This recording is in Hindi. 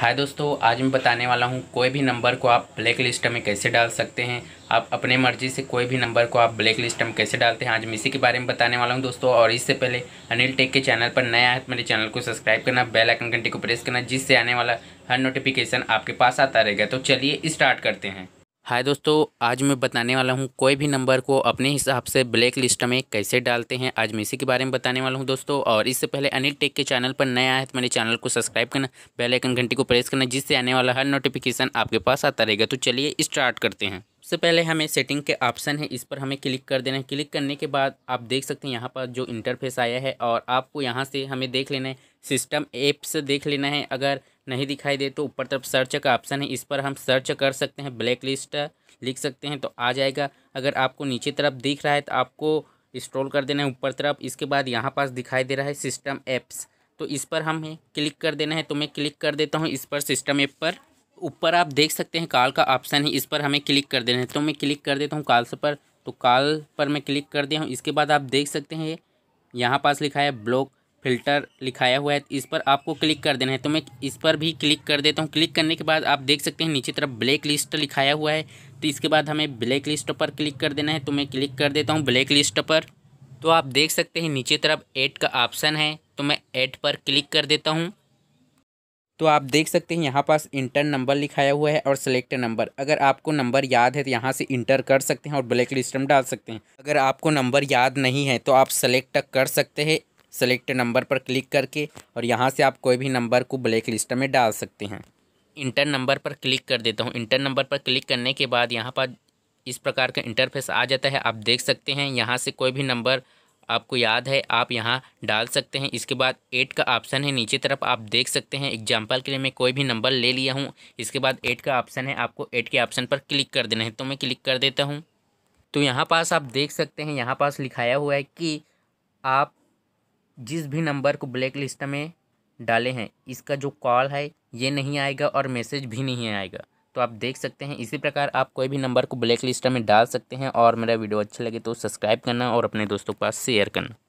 हाय दोस्तों आज मैं बताने वाला हूँ कोई भी नंबर को आप ब्लैक लिस्ट में कैसे डाल सकते हैं आप अपने मर्जी से कोई भी नंबर को आप ब्लैक लिस्ट में कैसे डालते हैं आज मैं इसी के बारे में बताने वाला हूँ दोस्तों और इससे पहले अनिल टेक के चैनल पर नया है तो मेरे चैनल को सब्सक्राइब करना बेल आइकन घंटे को प्रेस करना जिससे आने वाला हर नोटिफिकेशन आपके पास आता रहेगा तो चलिए स्टार्ट करते हैं हाय दोस्तों आज मैं बताने वाला हूँ कोई भी नंबर को अपने हिसाब से ब्लैक लिस्ट में कैसे डालते हैं आज मैं इसी के बारे में बताने वाला हूँ दोस्तों और इससे पहले अनिल टेक के चैनल पर नया है तो मेरे चैनल को सब्सक्राइब करना बेल आइकन घंटी को प्रेस करना जिससे आने वाला हर नोटिफिकेशन आपके पास आता रहेगा तो चलिए स्टार्ट करते हैं सबसे पहले हमें सेटिंग के ऑप्शन है इस पर हमें क्लिक कर देना है क्लिक करने के बाद आप देख सकते हैं यहाँ पर जो इंटरफेस आया है और आपको यहाँ से हमें देख लेना है सिस्टम एप्स देख लेना है अगर नहीं दिखाई दे तो ऊपर तरफ सर्च का ऑप्शन है इस पर हम सर्च कर सकते हैं ब्लैक लिस्ट लिख सकते हैं तो आ जाएगा अगर आपको नीचे तरफ दिख रहा है तो आपको स्क्रॉल कर देना है ऊपर तरफ इसके बाद यहाँ पास दिखाई दे रहा है सिस्टम ऐप्स तो इस पर हमें क्लिक कर देना है तो मैं क्लिक कर देता हूँ इस पर सिस्टम ऐप पर ऊपर आप देख सकते हैं कॉल का ऑप्शन है इस पर हमें क्लिक कर देना है तो मैं क्लिक कर देता हूँ कॉल से पर तो कॉल पर मैं क्लिक कर दिया हूँ इसके बाद आप देख सकते हैं यहाँ पास लिखा है ब्लॉक फिल्टर लिखाया हुआ है इस पर आपको क्लिक कर देना है तो मैं इस पर भी क्लिक कर देता हूँ क्लिक करने के बाद आप देख सकते हैं नीचे तरफ ब्लैक लिस्ट लिखाया हुआ है तो इसके बाद हमें ब्लैक लिस्ट पर क्लिक कर देना है तो मैं क्लिक कर देता हूँ ब्लैक लिस्ट पर तो आप देख सकते हैं नीचे तरफ एड का ऑप्शन है तो मैं एड पर क्लिक कर देता हूँ तो आप देख सकते हैं यहाँ पास इंटर नंबर लिखाया हुआ है और सेलेक्ट नंबर अगर आपको नंबर याद है तो यहाँ से इंटर कर सकते हैं और ब्लैक लिस्ट में डाल सकते हैं अगर आपको नंबर याद नहीं है तो आप सेलेक्ट कर सकते हैं सेलेक्ट नंबर पर क्लिक करके और यहाँ से आप कोई भी नंबर को ब्लैक लिस्ट में डाल सकते हैं इंटर नंबर पर क्लिक कर देता हूँ इंटर नंबर पर क्लिक करने के बाद यहाँ पर इस प्रकार का इंटरफेस आ जाता है आप देख सकते हैं यहाँ से कोई भी नंबर आपको याद है आप यहाँ डाल सकते हैं इसके बाद एट का ऑप्शन है नीचे तरफ आप देख सकते हैं एग्जाम्पल के लिए मैं कोई भी नंबर ले लिया हूँ इसके बाद एट का ऑप्शन है आपको एट के ऑप्शन पर क्लिक कर देना है तो मैं क्लिक कर देता हूँ तो यहाँ पास आप देख सकते हैं यहाँ पास लिखाया हुआ है कि आप जिस भी नंबर को ब्लैक लिस्ट में डाले हैं इसका जो कॉल है ये नहीं आएगा और मैसेज भी नहीं आएगा तो आप देख सकते हैं इसी प्रकार आप कोई भी नंबर को ब्लैक लिस्ट में डाल सकते हैं और मेरा वीडियो अच्छा लगे तो सब्सक्राइब करना और अपने दोस्तों के पास शेयर करना